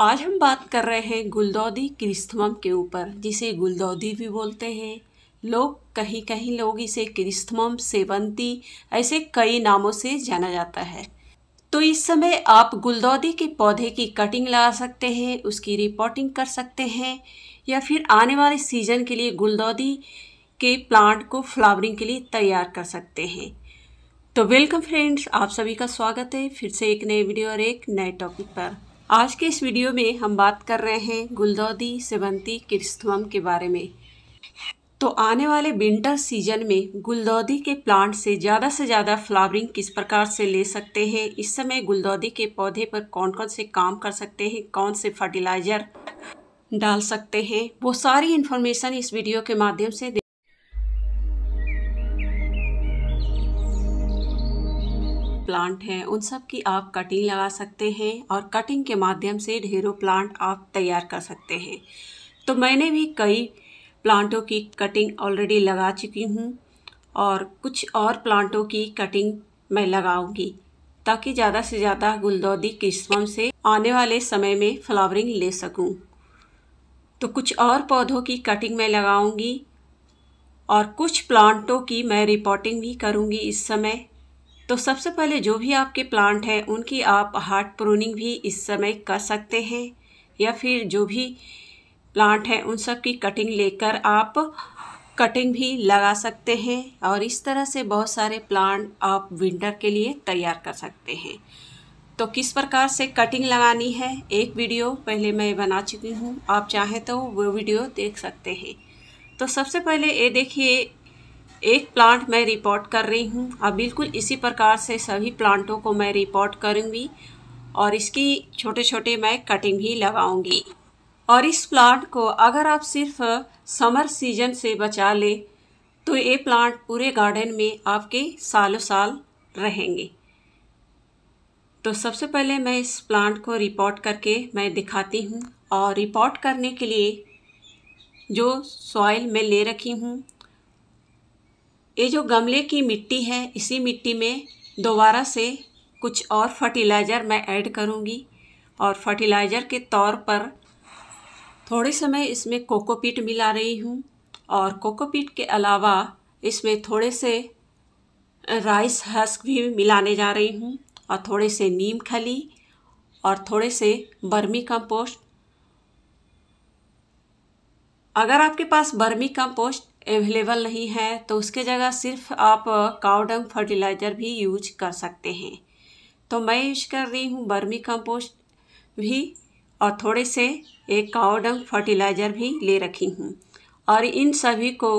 आज हम बात कर रहे हैं गुलदौदी क्रिस्थमम के ऊपर जिसे गुलदौदी भी बोलते हैं लोग कहीं कहीं लोग इसे क्रिस्थमम सेवंती ऐसे कई नामों से जाना जाता है तो इस समय आप गुलदौदी के पौधे की कटिंग लगा सकते हैं उसकी रिपोर्टिंग कर सकते हैं या फिर आने वाले सीजन के लिए गुलदौदी के प्लांट को फ्लावरिंग के लिए तैयार कर सकते हैं तो वेलकम फ्रेंड्स आप सभी का स्वागत है फिर से एक नए वीडियो और एक नए टॉपिक पर आज के इस वीडियो में हम बात कर रहे हैं गुलदौदी सेवंती क्रिस्थम के बारे में तो आने वाले विंटर सीजन में गुलदौदी के प्लांट से ज़्यादा से ज़्यादा फ्लावरिंग किस प्रकार से ले सकते हैं इस समय गुलदौदी के पौधे पर कौन कौन से काम कर सकते हैं कौन से फर्टिलाइज़र डाल सकते हैं वो सारी इन्फॉर्मेशन इस वीडियो के माध्यम से प्लांट हैं उन सब की आप कटिंग लगा सकते हैं और कटिंग के माध्यम से ढेरों प्लांट आप तैयार कर सकते हैं तो मैंने भी कई प्लांटों की कटिंग ऑलरेडी लगा चुकी हूँ और कुछ और प्लांटों की कटिंग मैं लगाऊंगी ताकि ज़्यादा से ज़्यादा गुलदौदी किस्म से आने वाले समय में फ्लावरिंग ले सकूँ तो कुछ और पौधों की कटिंग मैं लगाऊंगी और कुछ प्लांटों की मैं रिपोर्टिंग भी करूंगी इस समय तो सबसे पहले जो भी आपके प्लांट हैं उनकी आप हार्ट प्रोनिंग भी इस समय कर सकते हैं या फिर जो भी प्लांट हैं उन सब की कटिंग लेकर आप कटिंग भी लगा सकते हैं और इस तरह से बहुत सारे प्लांट आप विंटर के लिए तैयार कर सकते हैं तो किस प्रकार से कटिंग लगानी है एक वीडियो पहले मैं बना चुकी हूँ आप चाहें तो वो वीडियो देख सकते हैं तो सबसे पहले ये देखिए एक प्लांट मैं रिपोर्ट कर रही हूँ और बिल्कुल इसी प्रकार से सभी प्लांटों को मैं रिपोर्ट करूँगी और इसकी छोटे छोटे मैं कटिंग भी लगाऊंगी और इस प्लांट को अगर आप सिर्फ समर सीजन से बचा लें तो ये प्लांट पूरे गार्डन में आपके सालों साल रहेंगे तो सबसे पहले मैं इस प्लांट को रिपोर्ट करके मैं दिखाती हूँ और रिपोर्ट करने के लिए जो सॉइल मैं ले रखी हूँ ये जो गमले की मिट्टी है इसी मिट्टी में दोबारा से कुछ और फर्टिलाइज़र मैं ऐड करूँगी और फर्टिलाइज़र के तौर पर थोड़े समय इसमें कोकोपीट मिला रही हूँ और कोकोपीट के अलावा इसमें थोड़े से राइस हस्क भी मिलाने जा रही हूँ और थोड़े से नीम खली और थोड़े से बर्मी कंपोस्ट अगर आपके पास बर्मी कंपोस्ट अवेलेबल नहीं है तो उसके जगह सिर्फ आप काउडंग फर्टिलाइज़र भी यूज कर सकते हैं तो मैं यूज कर रही हूँ बर्मी कंपोस्ट भी और थोड़े से एक काउडंग फर्टिलाइज़र भी ले रखी हूँ और इन सभी को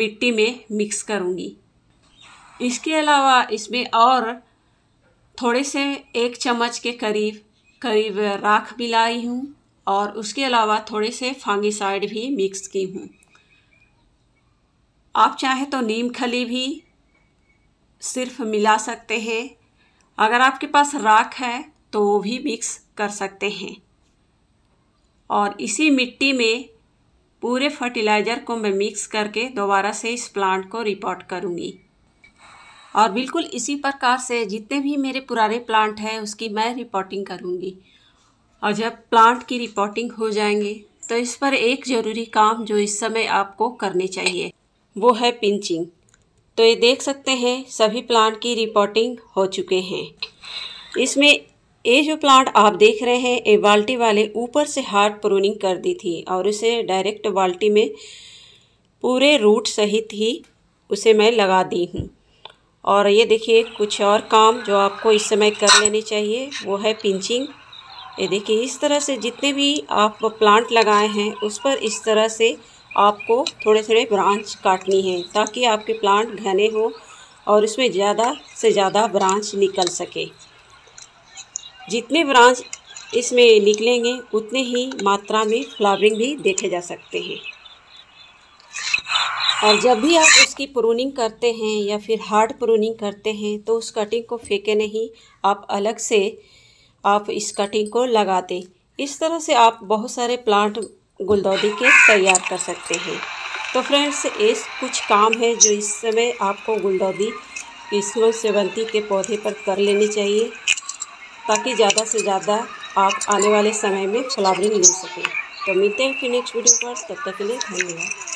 मिट्टी में मिक्स करूँगी इसके अलावा इसमें और थोड़े से एक चम्मच के करीब करीब राख मिलाई हूँ और उसके अलावा थोड़े से फांगिसाइड भी मिक्स की हूँ आप चाहें तो नीम खली भी सिर्फ मिला सकते हैं अगर आपके पास राख है तो वो भी मिक्स कर सकते हैं और इसी मिट्टी में पूरे फर्टिलाइज़र को मैं मिक्स करके दोबारा से इस प्लांट को रिपोर्ट करूँगी और बिल्कुल इसी प्रकार से जितने भी मेरे पुराने प्लांट हैं उसकी मैं रिपोर्टिंग करूँगी और जब प्लांट की रिपोर्टिंग हो जाएंगे तो इस पर एक ज़रूरी काम जो इस समय आपको करने चाहिए वो है पिंचिंग तो ये देख सकते हैं सभी प्लांट की रिपोर्टिंग हो चुके हैं इसमें ये जो प्लांट आप देख रहे हैं ये बाल्टी वाले ऊपर से हार्ड प्रोनिंग कर दी थी और उसे डायरेक्ट बाल्टी में पूरे रूट सहित ही उसे मैं लगा दी हूँ और ये देखिए कुछ और काम जो आपको इस समय कर लेने चाहिए वो है पिंचिंग ये देखिए इस तरह से जितने भी आप प्लांट लगाए हैं उस पर इस तरह से आपको थोड़े थोड़े ब्रांच काटनी है ताकि आपके प्लांट घने हो और इसमें ज़्यादा से ज़्यादा ब्रांच निकल सके जितने ब्रांच इसमें निकलेंगे उतने ही मात्रा में फ्लावरिंग भी देखे जा सकते हैं और जब भी आप उसकी प्रूनिंग करते हैं या फिर हार्ड प्रूनिंग करते हैं तो उस कटिंग को फेंके नहीं आप अलग से आप इस कटिंग को लगा दें इस तरह से आप बहुत सारे प्लांट गुलदौदी के तैयार कर सकते हैं तो फ्रेंड्स इस कुछ काम है जो इस समय आपको गुलदौदी किस्मों सेवंती के पौधे पर कर लेनी चाहिए ताकि ज़्यादा से ज़्यादा आप आने वाले समय में फ्लावरिंग ले सकें तो मिलते हैं फिर नेक्स्ट वीडियो पर तब तक के लिए धन्यवाद